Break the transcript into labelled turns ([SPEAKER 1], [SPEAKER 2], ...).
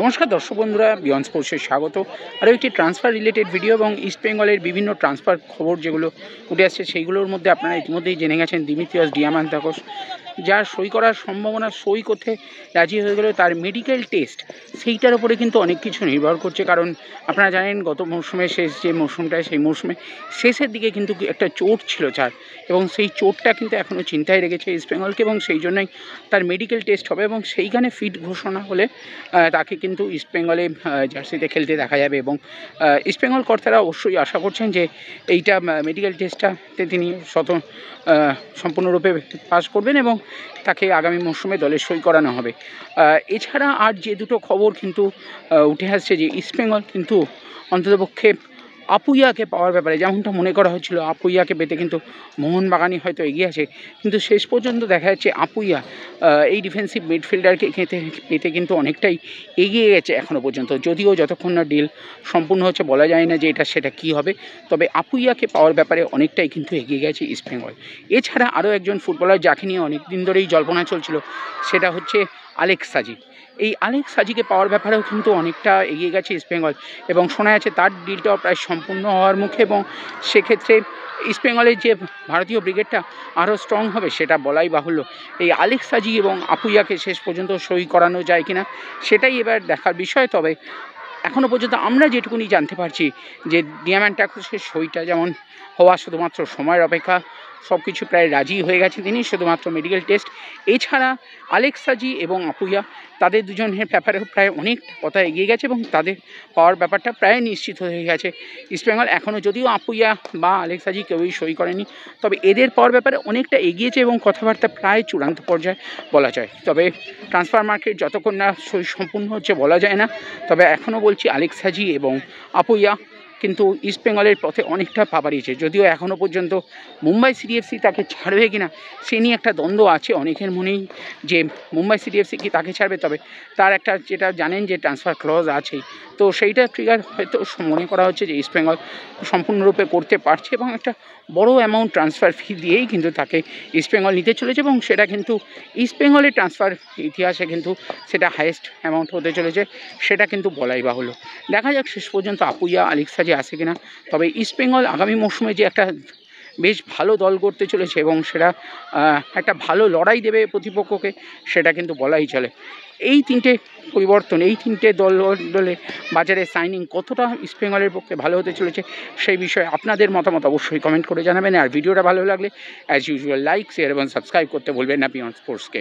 [SPEAKER 1] নমস্কার দর্শক বন্ধুরা বিয়ন্স স্পোর্টসে স্বাগত আরও একটি ট্রান্সফার রিলেটেড ভিডিও এবং ইস্ট বেঙ্গলের বিভিন্ন ট্রান্সফার খবর যেগুলো উঠে আসছে সেইগুলোর মধ্যে আপনারা ইতিমধ্যেই জেনে গেছেন দিমিত্রিয়াস ডিয়ামান যার সই করার সম্ভাবনা সই করতে রাজি হয়ে গেলেও তার মেডিকেল টেস্ট সেইটার উপরে কিন্তু অনেক কিছু নির্ভর করছে কারণ আপনারা জানেন গত মৌসুমে শেষ যে মৌসুমটায় সেই মৌসুমে শেষের দিকে কিন্তু একটা চোট ছিল যার এবং সেই চোটটা কিন্তু এখনও চিন্তায় রেখেছে ইস্টবেঙ্গলকে এবং সেই জন্যই তার মেডিকেল টেস্ট হবে এবং সেইখানে ফিট ঘোষণা হলে তাকে কিন্তু ইস্টবেঙ্গলে জার্সিতে খেলতে দেখা যাবে এবং ইস্টবেঙ্গল কর্তারা অবশ্যই আশা করছেন যে এইটা মেডিকেল টেস্টটাতে তিনি শত সম্পূর্ণরূপে পাস করবেন এবং তাকে আগামী মরশুমে দলে সই করানো হবে এছাড়া আর যে দুটো খবর কিন্তু উঠে আসছে যে ইস্টবেঙ্গল কিন্তু অন্ততপক্ষে আপুইয়াকে পাওয়ার ব্যাপারে যেমনটা মনে করা হচ্ছিল আপুইয়াকে পেতে কিন্তু মোহনবাগানই হয়তো এগিয়ে আছে কিন্তু শেষ পর্যন্ত দেখা যাচ্ছে আপুইয়া এই ডিফেন্সিভ মিডফিল্ডারকে খেতে পেতে কিন্তু অনেকটাই এগিয়ে গেছে এখনও পর্যন্ত যদিও যতক্ষণ না ডিল সম্পূর্ণ হচ্ছে বলা যায় না যে এটা সেটা কি হবে তবে আপুইয়াকে পাওয়ার ব্যাপারে অনেকটাই কিন্তু এগিয়ে গেছে ইস্টবেঙ্গল এছাড়া আরও একজন ফুটবলার যাকে নিয়ে অনেক দিন ধরেই জল্পনা চলছিল সেটা হচ্ছে আলেকসাজি সাজি এই আলেকসাজিকে সাজিকে পাওয়ার ব্যাপারেও কিন্তু অনেকটা এগিয়ে গেছে ইস্ট বেঙ্গল এবং শোনা যাচ্ছে তার ডিলটাও প্রায় সম্পূর্ণ হওয়ার মুখে এবং সেক্ষেত্রে ইস্ট বেঙ্গলের যে ভারতীয় ব্রিগেডটা আরও স্ট্রং হবে সেটা বলাই বাহুল্য এই আলেকসাজি সাজি এবং আপুইয়াকে শেষ পর্যন্ত সই করানো যায় কিনা সেটাই এবার দেখার বিষয় তবে এখনও পর্যন্ত আমরা যেটুকুনি জানতে পারছি যে ডিয়াম্যান্ড ট্যাক্সের সইটা যেমন হওয়া শুধুমাত্র সময়ের অপেক্ষা সব কিছু প্রায় রাজি হয়ে গেছে তিনি শুধুমাত্র মেডিকেল টেস্ট এছাড়া আলেক্সাজি এবং আপুইয়া তাদের দুজনের ব্যাপারে প্রায় অনেক কথা এগিয়ে গেছে এবং তাদের পাওয়ার ব্যাপারটা প্রায় নিশ্চিত হয়ে গেছে ইস্টবেঙ্গল এখনও যদিও আপুইয়া বা আলেক্সাজি কেউই সই করেনি তবে এদের পাওয়ার ব্যাপারে অনেকটা এগিয়েছে এবং কথাবার্তা প্রায় চূড়ান্ত পর্যায়ে বলা যায় তবে ট্রান্সফার মার্কেট যতক্ষণ না সই সম্পূর্ণ হচ্ছে বলা যায় না তবে এখনও বলছি আলেক্সাজি এবং আপুইয়া কিন্তু ইস্টবেঙ্গলের পথে অনেকটা পা বাড়িয়েছে যদিও এখনও পর্যন্ত মুম্বাই সিডিএফসি তাকে ছাড়বে কি না সে নিয়ে একটা দ্বন্দ্ব আছে অনেকের মনেই যে মুম্বাই সিডিএফসি কি তাকে ছাড়বে তবে তার একটা যেটা জানেন যে ট্রান্সফার ক্লজ আছে তো সেইটা ট্রিগার হয়তো মনে করা হচ্ছে যে ইস্টবেঙ্গল সম্পূর্ণরূপে করতে পারছে এবং একটা বড় অ্যামাউন্ট ট্রান্সফার ফি দিয়েই কিন্তু তাকে ইস্টবেঙ্গল নিতে চলেছে এবং সেটা কিন্তু বেঙ্গলের ট্রান্সফার ইতিহাসে কিন্তু সেটা হায়েস্ট অ্যামাউন্ট হতে চলেছে সেটা কিন্তু বলাই বাহুল্য দেখা যাক শেষ পর্যন্ত আপুইয়া আলিক্সাজে কাজে আসে কিনা তবে ইস্টবেঙ্গল আগামী মরশুমে যে একটা বেশ ভালো দল করতে চলেছে এবং সেটা একটা ভালো লড়াই দেবে প্রতিপক্ষকে সেটা কিন্তু বলাই চলে এই তিনটে পরিবর্তন এই তিনটে দল দলে বাজারে সাইনিং কতটা ইস্টবেঙ্গলের পক্ষে ভালো হতে চলেছে সেই বিষয়ে আপনাদের মতামত অবশ্যই কমেন্ট করে জানাবেন আর ভিডিওটা ভালো লাগলে অ্যাজ ইউজুয়াল লাইক শেয়ার এবং সাবস্ক্রাইব করতে বলবেন না পিয়ন স্পোর্টসকে